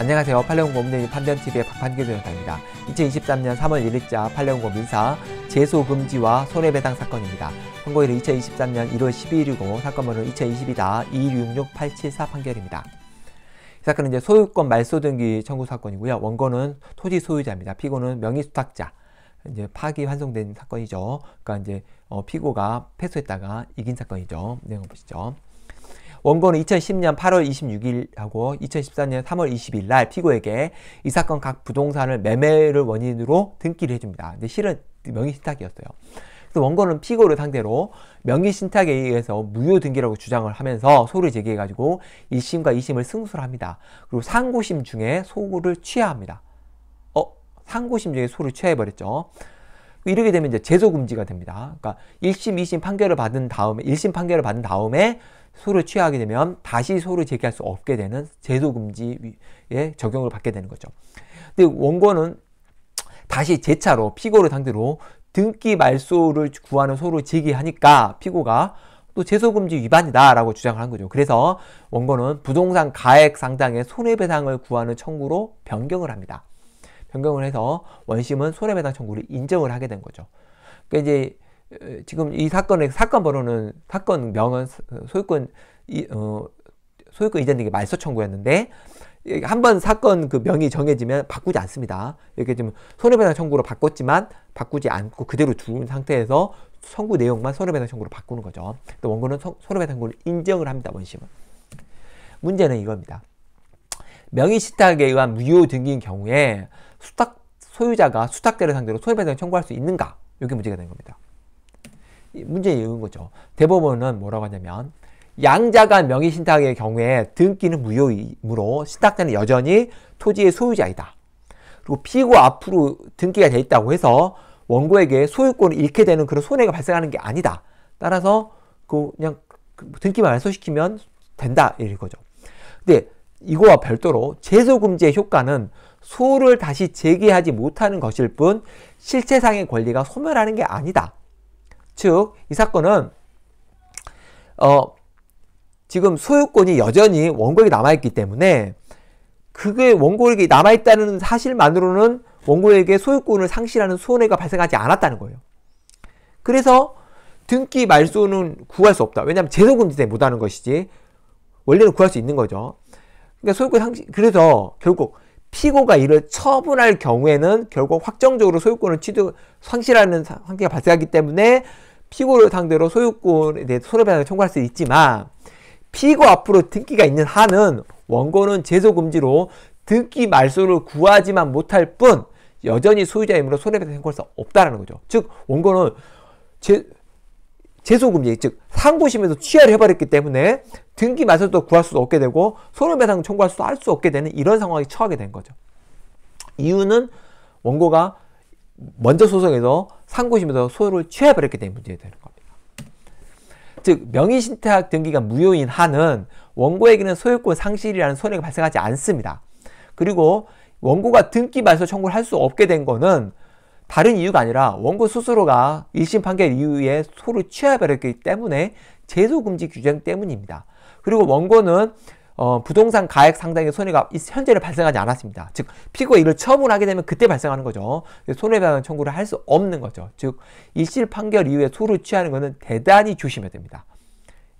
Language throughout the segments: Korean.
안녕하세요. 팔레온고민의 판변TV의 박한규 변호사입니다. 2023년 3월 1일자 팔레온고민사 재소금지와 손해배상 사건입니다. 선고일은 2023년 1월 12일이고 사건번호2 0 2 2 2 6 6 8 7 4 판결입니다. 이 사건은 이제 소유권 말소등기 청구 사건이고요. 원고는 토지 소유자입니다. 피고는 명의수탁자. 이제 파기 환송된 사건이죠. 그러니까 이제 어, 피고가 패소했다가 이긴 사건이죠. 내용 보시죠. 원고는 2010년 8월 26일하고 2014년 3월 20일 날 피고에게 이 사건 각 부동산을 매매를 원인으로 등기를 해줍니다. 근데 실은 명의신탁이었어요. 그래서 원고는 피고를 상대로 명의신탁에 의해서 무효 등기라고 주장을 하면서 소를 제기해가지고 1심과 2심을 승소를 합니다. 그리고 상고심 중에 소를 취하합니다. 어? 상고심 중에 소를 취해버렸죠. 이렇게 되면 이제 재소 금지가 됩니다. 그러니까 1심, 2심 판결을 받은 다음에 1심 판결을 받은 다음에 소를 취하게 되면 다시 소를 제기할 수 없게 되는 재소 금지의 적용을 받게 되는 거죠. 근데 원고는 다시 재차로 피고를 상대로 등기 말소를 구하는 소를 제기하니까 피고가 또 재소금지 위반이다라고 주장을 한 거죠. 그래서 원고는 부동산 가액 상당의 손해배상을 구하는 청구로 변경을 합니다. 변경을 해서 원심은 손해배상 청구를 인정을 하게 된 거죠. 그러니까 이제 지금 이 사건의 사건 번호는 사건 명은 소유권 이, 어, 소유권 이전 등의 말소 청구였는데 한 번 사건 그 명이 정해지면 바꾸지 않습니다. 이렇게 지금 손해배상 청구로 바꿨지만 바꾸지 않고 그대로 두 상태에서 청구 내용만 손해배상 청구로 바꾸는 거죠. 또 원고는 손해배상 청구를 인정을 합니다. 원심은. 문제는 이겁니다. 명의신탁에 의한 무효 등기인 경우에 수탁 소유자가 수탁대를 상대로 소유배상을 청구할 수 있는가? 이게 문제가 되는 겁니다. 문제의이유한 거죠. 대법원은 뭐라고 하냐면 양자가 명의신탁의 경우에 등기는 무효이므로 신탁자는 여전히 토지의 소유자이다. 그리고 피고 앞으로 등기가 돼 있다고 해서 원고에게 소유권을 잃게 되는 그런 손해가 발생하는 게 아니다. 따라서 그냥 그 등기만 해소시키면 된다 이거죠. 근데 이거와 별도로 제소금지의 효과는 소를 다시 재개하지 못하는 것일 뿐 실체상의 권리가 소멸하는 게 아니다. 즉, 이 사건은 어, 지금 소유권이 여전히 원고에게 남아있기 때문에 그게 원고에게 남아있다는 사실만으로는 원고에게 소유권을 상실하는 손해가 발생하지 않았다는 거예요. 그래서 등기 말소는 구할 수 없다. 왜냐하면 재소금지 때에 못하는 것이지 원래는 구할 수 있는 거죠. 그러니까 소유권 상실 그래서 결국 피고가 이를 처분할 경우에는 결국 확정적으로 소유권을 취득 상실하는 상태가 발생하기 때문에 피고를 상대로 소유권에 대해 손해배상을 청구할 수 있지만 피고 앞으로 등기가 있는 한은 원고는 제소 금지로 등기 말소를 구하지만 못할 뿐 여전히 소유자이므로 손해배상 청구할 수 없다라는 거죠. 즉 원고는 제, 제소 금지 즉 상고심에서 취하를 해버렸기 때문에 등기 마찰도 구할 수도 없게 되고 손해배상 청구할 수도 할수 없게 되는 이런 상황에 처하게 된 거죠. 이유는 원고가 먼저 소송에서 상고심에서 소유를 취해버렸기 때문에 문제가 되는 겁니다. 즉 명의신탁 등기가 무효인 한은 원고에게는 소유권 상실이라는 손해가 발생하지 않습니다. 그리고 원고가 등기 말소 청구를 할 수 없게 된 거는 다른 이유가 아니라 원고 스스로가 1심 판결 이후에 소를 취하버렸기 때문에 제소금지 규정 때문입니다. 그리고 원고는 어, 부동산 가액 상당의 손해가 현재는 발생하지 않았습니다. 즉 피고가 이걸 처분하게 되면 그때 발생하는 거죠. 손해배상 청구를 할 수 없는 거죠. 즉 1심 판결 이후에 소를 취하는 것은 대단히 조심해야 됩니다.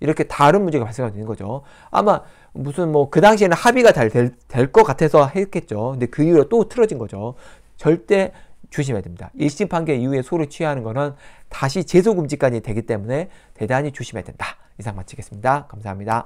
이렇게 다른 문제가 발생하는 거죠. 아마 무슨 뭐 그 당시에는 합의가 잘 될 것 같아서 했겠죠. 근데 그 이후로 또 틀어진 거죠. 절대 조심해야 됩니다. 1심 판결 이후에 소를 취하는 것은 다시 재소 금지까지 되기 때문에 대단히 조심해야 된다. 이상 마치겠습니다. 감사합니다.